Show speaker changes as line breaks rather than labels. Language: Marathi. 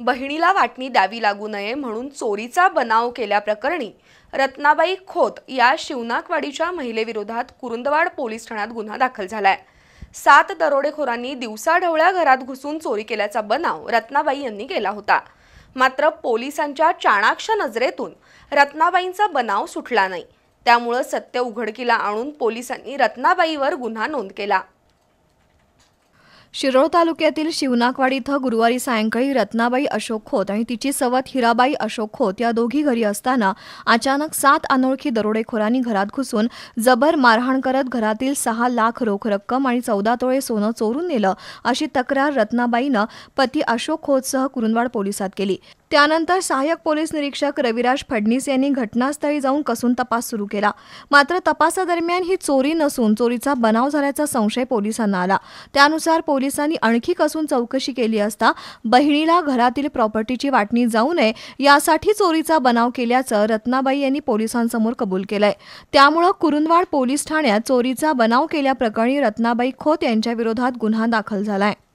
बहिणीला वाटणी द्यावी लागू नये म्हणून चोरीचा बनाव केल्याप्रकरणी रत्नाबाई खोत या शिवनाकवाडीच्या महिलेविरोधात कुरुंदवाड पोलीस ठाण्यात गुन्हा दाखल झालाय सात दरोडेखोरांनी दिवसाढवळ्या घरात घुसून चोरी केल्याचा बनाव रत्नाबाई यांनी केला होता मात्र पोलिसांच्या चाणाक्ष नजरेतून रत्नाबाईंचा बनाव सुटला नाही त्यामुळं सत्य उघडकीला आणून पोलिसांनी रत्नाबाईवर गुन्हा नोंद केला
शिरोळ तालुक्यातील शिवनाकवाडी इथं गुरुवारी सायंकाळी रत्नाबाई अशोक खोत आणि तिची सवत हिराबाई अशोक खोत या दोघी घरी असताना अचानक सात अनोळखी दरोडेखोरांनी घरात घुसून जबर मारहाण करत घरातील सहा लाख रोख रक्कम आणि चौदा तोळे सोनं चोरून नेलं अशी तक्रार रत्नाबाईनं पती अशोक खोतसह कुरुंदवाड पोलिसात केली त्यानंतर सहाय्यक पोलीस निरीक्षक रविराज फडणीस यांनी घटनास्थळी जाऊन कसून तपास सुरू केला मात्र तपासादरम्यान ही चोरी नसून चोरीचा बनाव झाल्याचा संशय पोलिसांना आला त्यानुसार पोलिसांनी आणखी कसून चौकशी केली असता बहिणीला घरातील प्रॉपर्टीची वाटणी जाऊ नये यासाठी चोरीचा बनाव केल्याचं रत्नाबाई यांनी पोलिसांसमोर कबूल केलंय त्यामुळं कुरुंदवाड पोलीस ठाण्यात चोरीचा बनाव केल्याप्रकरणी रत्नाबाई खोत यांच्या विरोधात गुन्हा दाखल झालाय